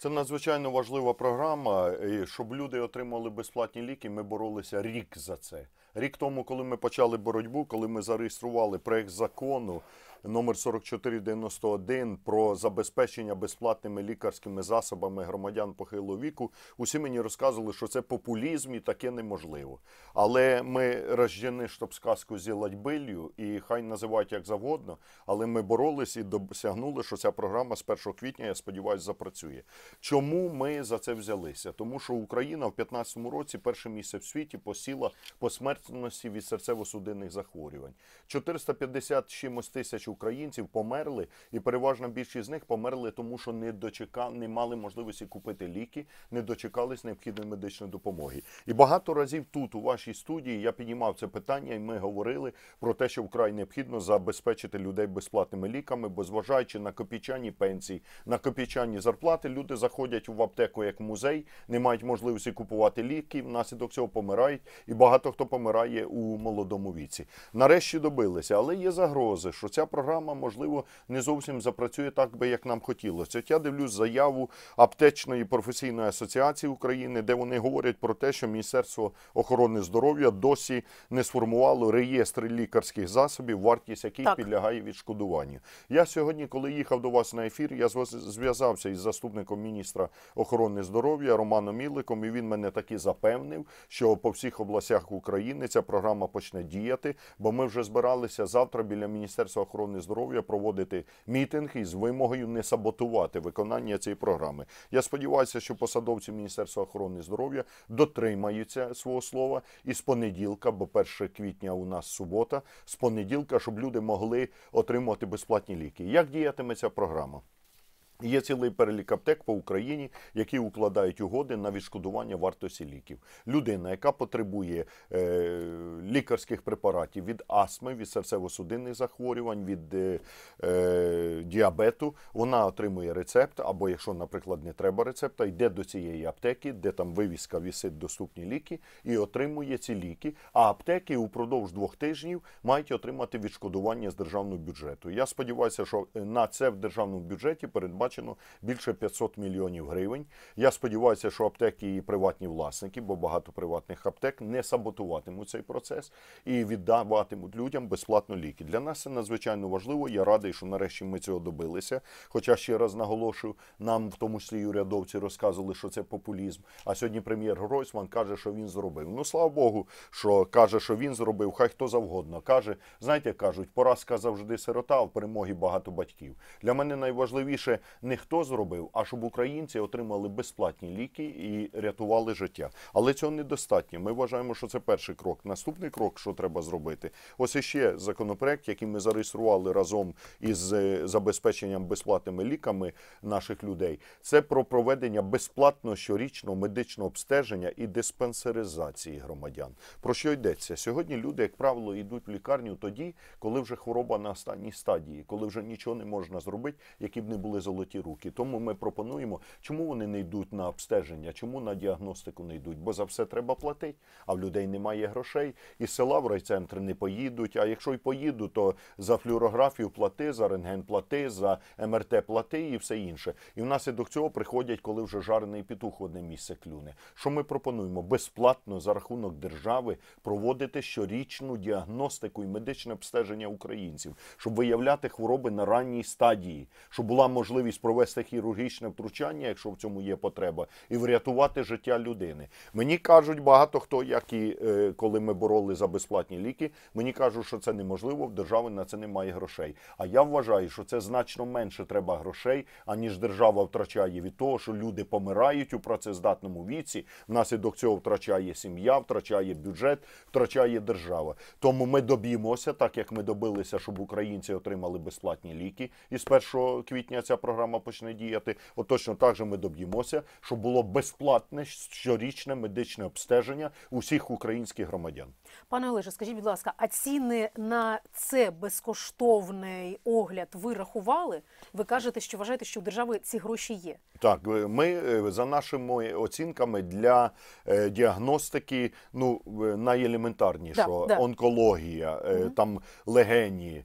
Це надзвичайно важлива програма, і щоб люди отримали безплатні ліки. Ми боролися рік за це. Рік тому, коли ми почали боротьбу, коли ми зареєстрували проект закону номер 4491 про забезпечення безплатними лікарськими засобами громадян похилого віку. Усі мені розказували, що це популізм і таке неможливо. Але ми рождені, щоб сказку зілать билью, і хай називають як завгодно. Але ми боролись і досягнули, що ця програма з 1 квітня, я сподіваюся, запрацює. Чому ми за це взялися? Тому що Україна в 2015 році перше місце в світі посіла по смертності від серцево-судинних захворювань. 450 чимось тисяч тисяч українців померли, і переважна більшість з них померли, тому що не дочекали, не мали можливості купити ліки, не дочекались необхідної медичної допомоги. І багато разів тут, у вашій студії, я піднімав це питання, і ми говорили про те, що вкрай необхідно забезпечити людей безплатними ліками, бо зважаючи на копічані пенсії, на копійчані зарплати, люди заходять в аптеку як в музей, не мають можливості купувати ліки. Внаслідок цього помирають, і багато хто помирає у молодому віці. Нарешті добилися, але є загрози, що ця програма, можливо, не зовсім запрацює так би, як нам хотілося. От я дивлюсь заяву аптечної професійної асоціації України, де вони говорять про те, що Міністерство охорони здоров'я досі не сформувало реєстр лікарських засобів, вартість яких так. підлягає відшкодуванню. Я сьогодні, коли їхав до вас на ефір, я зв'язався із заступником міністра охорони здоров'я Романом Міликом, і він мене таки запевнив, що по всіх областях України ця програма почне діяти, бо ми вже збиралися завтра біля міністерства охорони охорони здоров'я проводити мітинг із вимогою не саботувати виконання цієї програми. Я сподіваюся, що посадовці Міністерства охорони здоров'я дотримаються свого слова і з понеділка, бо 1 квітня у нас субота, з понеділка, щоб люди могли отримувати безплатні ліки. Як діятиме ця програма? Є цілий перелік аптек по Україні, які укладають угоди на відшкодування вартості ліків. Людина, яка потребує е, лікарських препаратів від астми, від серцево-судинних захворювань, від е, е, діабету, вона отримує рецепт. Або якщо, наприклад, не треба рецепта, йде до цієї аптеки, де там вивіска вісить доступні ліки, і отримує ці ліки. А аптеки упродовж двох тижнів мають отримати відшкодування з державного бюджету. Я сподіваюся, що е, на це в державному бюджеті передбачено передбачено більше 500 мільйонів гривень. Я сподіваюся, що аптеки і приватні власники, бо багато приватних аптек не саботуватимуть цей процес і віддаватимуть людям безплатно ліки. Для нас це надзвичайно важливо. Я радий, що нарешті ми цього добилися. Хоча ще раз наголошую, нам в тому числі і урядовці розказували, що це популізм. А сьогодні прем'єр Гройсман каже, що він зробив. Ну слава Богу, що каже, що він зробив. Хай хто завгодно каже. Знаєте, кажуть, поразка завжди сирота, а в перемогі багато батьків. Для мене найважливіше не хто зробив, а щоб українці отримали безплатні ліки і рятували життя. Але цього недостатньо. Ми вважаємо, що це перший крок. Наступний крок, що треба зробити, ось іще законопроект, який ми зареєстрували разом із е, забезпеченням безплатними ліками наших людей. Це про проведення безплатно щорічного медичного обстеження і диспансеризації громадян. Про що йдеться? Сьогодні люди, як правило, йдуть в лікарню тоді, коли вже хвороба на останній стадії, коли вже нічого не можна зробити, які б не були золоті золоті руки. Тому ми пропонуємо, чому вони не йдуть на обстеження, чому на діагностику не йдуть, бо за все треба платити, а в людей немає грошей. І села в райцентри не поїдуть. А якщо й поїду, то за флюорографію плати, за рентген плати, за МРТ плати і все інше. І внаслідок цього приходять, коли вже жарений пітух в одне місце клюне. Що ми пропонуємо? Безплатно за рахунок держави проводити щорічну діагностику і медичне обстеження українців, щоб виявляти хвороби на ранній стадії, щоб була можливість можливість провести хірургічне втручання, якщо в цьому є потреба, і врятувати життя людини. Мені кажуть багато хто, як і е, коли ми бороли за безплатні ліки, мені кажуть, що це неможливо, в держави на це немає грошей. А я вважаю, що це значно менше треба грошей, аніж держава втрачає від того, що люди помирають у працездатному віці. Внаслідок цього втрачає сім'я, втрачає бюджет, втрачає держава. Тому ми доб'ємося, так як ми добилися, щоб українці отримали безплатні ліки, і з 1 квітня ця програма програма почне діяти. От точно так же ми доб'ємося, щоб було безплатне щорічне медичне обстеження усіх українських громадян. Пане Олеже, скажіть, будь ласка, а ціни на це безкоштовний огляд ви рахували? Ви кажете, що вважаєте, що у держави ці гроші є? Так, е, ми е, за нашими оцінками для е, діагностики, ну найелементарнішого да, да. онкологія, угу. там легені,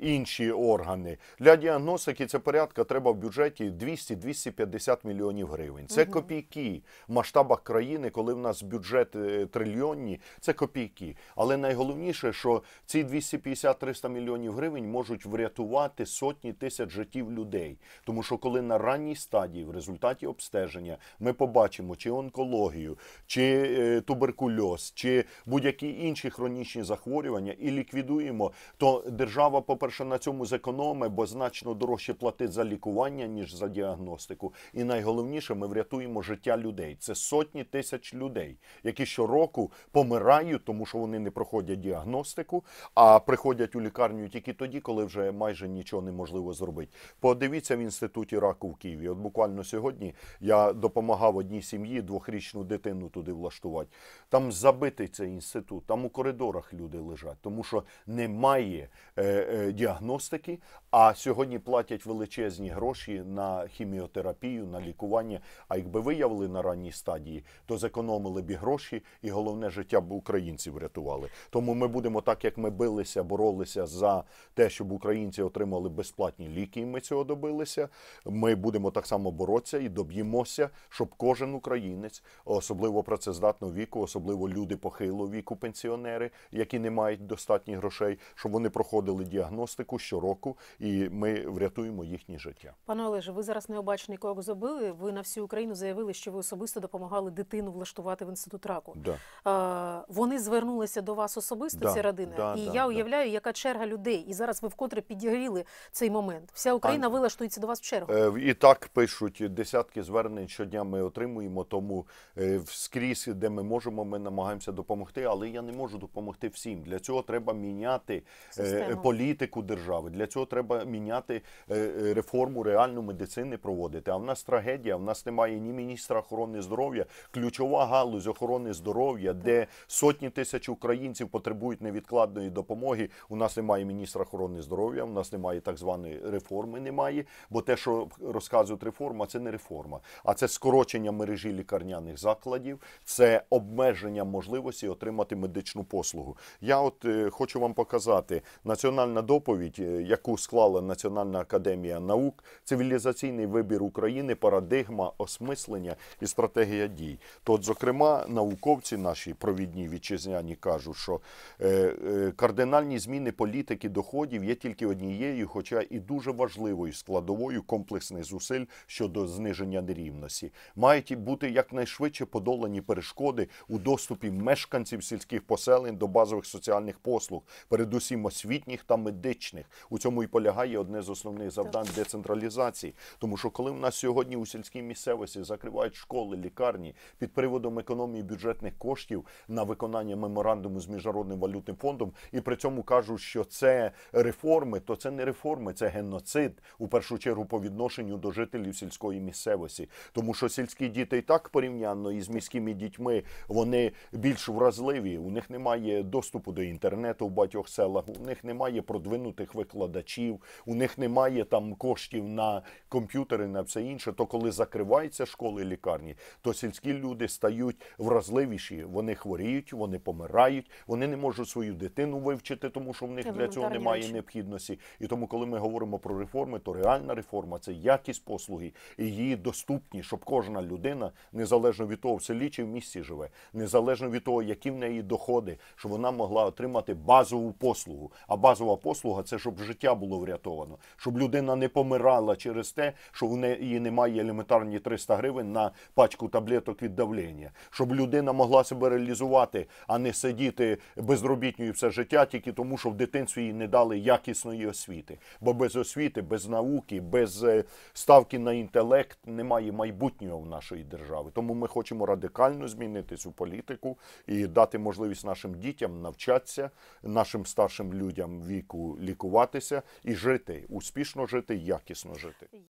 інші органи. Для діагностики це порядка треба в бюджеті 200-250 мільйонів гривень. Це угу. копійки в масштабах країни, коли в нас бюджет трильйонні, це копійки. Але найголовніше, що ці 250-300 мільйонів гривень можуть врятувати сотні тисяч життів людей, тому що коли на ранній стадії в результаті обстеження ми побачимо чи онкологію, чи е, туберкульоз, чи будь-які інші хронічні захворювання, і ліквідуємо, то держава, по-перше, на цьому зекономить, бо значно дорожче платить за лікування ніж за діагностику. І найголовніше, ми врятуємо життя людей. Це сотні тисяч людей, які щороку помирають, тому що вони не проходять діагностику, а приходять у лікарню тільки тоді, коли вже майже нічого неможливо зробити. Подивіться в інституті раку в Києві. От буквально буквально сьогодні я допомагав одній сім'ї двохрічну дитину туди влаштувати. Там забитий цей інститут, там у коридорах люди лежать, тому що немає е, е, діагностики. А сьогодні платять величезні гроші на хіміотерапію, на лікування. А якби виявили на ранній стадії, то зекономили б і гроші, і головне життя б українців врятували. Тому ми будемо так, як ми билися, боролися за те, щоб українці отримали безплатні ліки. і Ми цього добилися. Ми будемо так само боротися боротися і доб'ємося, щоб кожен українець, особливо працездатного віку, особливо люди похилого віку, пенсіонери, які не мають достатніх грошей, щоб вони проходили діагностику щороку, і ми врятуємо їхнє життя. Пане Олеже, ви зараз необачний кого зробили. Ви на всю Україну заявили, що ви особисто допомагали дитину влаштувати в інститут раку. Да. А, вони звернулися до вас особисто. Да, ці родини, да, і да, я да. уявляю, яка черга людей, і зараз ви вкотре підігріли цей момент. Вся Україна а... вилаштується до вас в чергу. Е, і так пишуть кажуть, десятки звернень щодня ми отримуємо, тому е, скрізь, де ми можемо, ми намагаємося допомогти. Але я не можу допомогти всім. Для цього треба міняти е, Система. політику держави. Для цього треба міняти е, реформу реальну медицини проводити. А в нас трагедія. В нас немає ні міністра охорони здоров'я, ключова галузь охорони здоров'я, де сотні тисяч українців потребують невідкладної допомоги. У нас немає міністра охорони здоров'я, у нас немає так званої реформи. Немає, бо те, що розказують реформа реформа це не реформа, а це скорочення мережі лікарняних закладів, це обмеження можливості отримати медичну послугу. Я от е, хочу вам показати національна доповідь, е, яку склала Національна академія наук, цивілізаційний вибір України, парадигма осмислення і стратегія дій. То, зокрема, науковці наші провідні вітчизняні кажуть, що е, кардинальні зміни політики доходів є тільки однією, хоча і дуже важливою складовою комплексних зусиль щодо до зниження нерівності, мають бути якнайшвидше подолані перешкоди у доступі мешканців сільських поселень до базових соціальних послуг, передусім освітніх та медичних. У цьому і полягає одне з основних завдань децентралізації. Тому що коли в нас сьогодні у сільській місцевості закривають школи, лікарні під приводом економії бюджетних коштів на виконання меморандуму з міжнародним валютним фондом, і при цьому кажуть, що це реформи, то це не реформи, це геноцид у першу чергу по відношенню до жителів сільського сільської місцевості, тому що сільські діти і так порівняно із міськими дітьми вони більш вразливі. У них немає доступу до інтернету в багатьох селах. У них немає продвинутих викладачів, у них немає там коштів на комп'ютери, на все інше. То коли закриваються школи, лікарні, то сільські люди стають вразливіші. Вони хворіють, вони помирають, вони не можуть свою дитину вивчити, тому що в них для цього немає необхідності. І тому, коли ми говоримо про реформи, то реальна реформа це якість послуги, її доступні, щоб кожна людина, незалежно від того, в селі чи в місті живе, незалежно від того, які в неї доходи, щоб вона могла отримати базову послугу. А базова послуга це щоб життя було врятовано, щоб людина не помирала через те, що в неї немає елементарні 300 гривень на пачку таблеток від давлення, щоб людина могла себе реалізувати, а не сидіти безробітньою все життя, тільки тому, що в дитинстві їй не дали якісної освіти, бо без освіти, без науки, без е, ставки на інтелект, інтелект не має майбутнього в нашої держави. Тому ми хочемо радикально змінити цю політику і дати можливість нашим дітям навчатися, нашим старшим людям віку лікуватися і жити успішно жити, якісно жити.